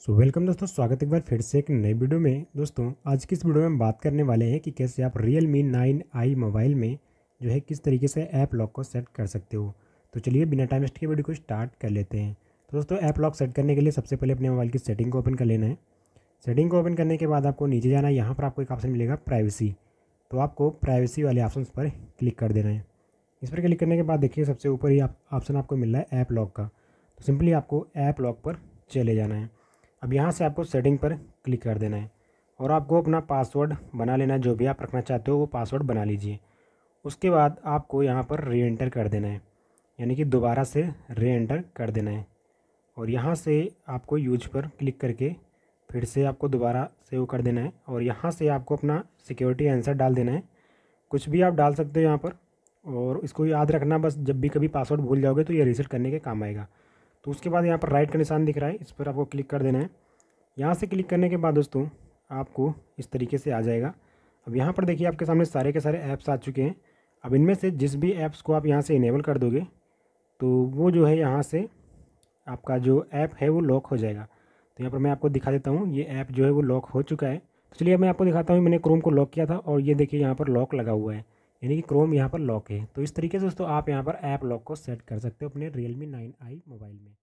सो so, welcome दोस्तों स्वागत एक बार फिर से एक नए वीडियो में दोस्तों आज की इस वीडियो में हम बात करने वाले हैं कि कैसे आप Realme nine i mobile में जो है किस तरीके से ऐप लॉक को सेट कर सकते हो तो चलिए बिना टाइम वेस्ट के वीडियो को स्टार्ट कर लेते हैं तो दोस्तों ऐप लॉक सेट करने के लिए सबसे पहले अपने मोबाइल की सेटिंग को ओपन कर लेना है सेटिंग को ओपन करने के बाद आपको नीचे जाना है यहाँ पर आपको एक ऑप्शन मिलेगा प्राइवेसी तो आपको प्राइवेसी वाले ऑप्शन पर क्लिक कर देना है इस पर क्लिक करने के बाद देखिए सबसे ऊपर ही ऑप्शन आपको मिल रहा है ऐप लॉक का तो सिंपली आपको ऐप लॉक पर चले जाना है अब यहाँ से आपको सेटिंग पर क्लिक कर देना है और आपको अपना पासवर्ड बना लेना है जो भी आप रखना चाहते हो वो पासवर्ड बना लीजिए उसके बाद आपको यहाँ पर री एंटर कर देना है यानी कि दोबारा से री एंटर कर देना है और यहाँ से आपको यूज पर क्लिक करके फिर से आपको दोबारा सेव कर देना है और यहाँ से आपको अपना सिक्योरिटी आंसर डाल देना है कुछ भी आप डाल सकते हो यहाँ पर और इसको याद रखना बस जब भी कभी पासवर्ड भूल जाओगे तो ये रीसेट करने के काम आएगा तो उसके बाद यहाँ पर राइट का निशान दिख रहा है इस पर आपको क्लिक कर देना है यहाँ से क्लिक करने के बाद दोस्तों आपको इस तरीके से आ जाएगा अब यहाँ पर देखिए आपके सामने सारे के सारे ऐप्स आ चुके हैं अब इनमें से जिस भी ऐप्स को आप यहाँ से इनेबल कर दोगे तो वो जो है यहाँ से आपका जो ऐप है वो लॉक हो जाएगा तो यहाँ पर मैं आपको दिखा देता हूँ ये ऐप जो है वो लॉक हो चुका है तो चलिए मैं आपको दिखाता हूँ मैंने क्रोम को लॉक किया था और ये देखिए यहाँ पर लॉक लगा हुआ है यानी कि क्रोम यहाँ पर लॉक है तो इस तरीके से दोस्तों आप यहाँ पर ऐप लॉक को सेट कर सकते हो अपने रियलमी नाइन आई मोबाइल में